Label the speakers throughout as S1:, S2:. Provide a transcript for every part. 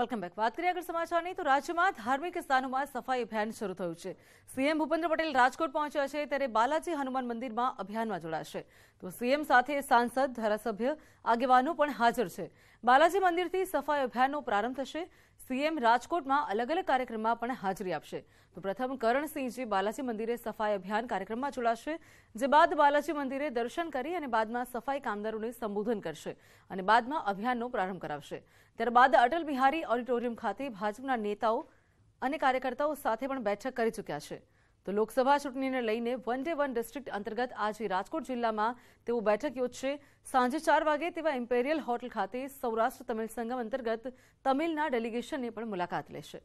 S1: welcome back વાત કરીએ આગળ સમાચારની તો રાજ્યમાં ધાર્મિક સ્થાનોમાં સફાઈ અભિયાન શરૂ થયું છે સીએમ ભૂપેન્દ્ર પટેલ રાજકોટ પહોંચ્યા છે ત્યારે બાલાજી હનુમાન મંદિરમાં અભિયાનમાં જોડાશે તો સીએમ સાથે સાંસદ ધારાસભ્ય આગેવાનો પણ હાજર છે બાલાજી મંદિરથી સફાઈ અભિયાનનો પ્રારંભ થશે સીએમ રાજકોટમાં અલગ અલગ કાર્યક્રમમાં પણ હાજરી આપશે તો પ્રથમ કરણસિંહજી બાલાજી મંદિરે સફાઈ અભિયાન કાર્યક્રમમાં જોડાશે જે બાદ બાલાજી મંદિરે દર્શન કરી અને બાદમાં સફાઈ કામદારોને સંબોધન કરશે અને બાદમાં અભિયાનનો પ્રારંભ કરાવશે ત્યારબાદ અટલ બિહારી ઓડિટોરિયમ ખાતે ભાજપના નેતાઓ અને કાર્યકર્તાઓ સાથે પણ બેઠક કરી ચૂક્યા છે તો લોકસભા ચૂંટણીને લઈને વન ડે વન ડિસ્ટ્રિક્ટ અંતર્ગત આજે રાજકોટ જિલ્લામાં તેઓ બેઠક યોજશે સાંજે ચાર વાગે તેવા ઇમ્પેરિયલ હોટલ ખાતે સૌરાષ્ટ્ર તમિલ સંગમ અંતર્ગત તમિલના ડેલિગેશનની પણ મુલાકાત લેશે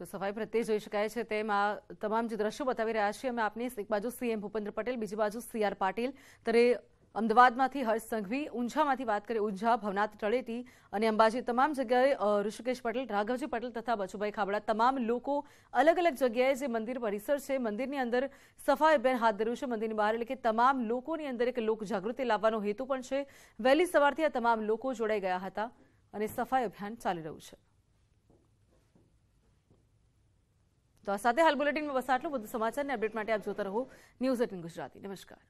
S1: તો સફાઈ પ્રત્યે જોઈ શકાય છે તેમાં તમામ જે દ્રશ્યો બતાવી રહ્યા છે અમે આપની એક બાજુ સીએમ ભૂપેન્દ્ર પટેલ બીજી બાજુ સીઆર પાટીલ ત્યારે અમદાવાદમાંથી હર્ષ સંઘવી ઊંઝામાંથી વાત કરીએ ઊંઝા ભવનાથ તળેટી અને અંબાજી તમામ જગ્યાએ ઋષિકેશ પટેલ રાઘવજી પટેલ તથા બચુભાઈ ખાબડા તમામ લોકો અલગ અલગ જગ્યાએ જે મંદિર પરિસર છે મંદિરની અંદર સફાઈ અભિયાન હાથ ધર્યું છે મંદિરની બહાર એટલે કે તમામ લોકોની અંદર એક લોક જાગૃતિ લાવવાનો હેતુ પણ છે વહેલી સવારથી આ તમામ લોકો જોડાઈ ગયા હતા અને સફાઈ અભિયાન ચાલી રહ્યું છે તો આ સાથે હાલ બુલેટિનમાં બસ આટલું બધું સમાચારને અપડેટ માટે આપ જોતા રહો ન્યૂઝ એટીન ગુજરાતી નમસ્કાર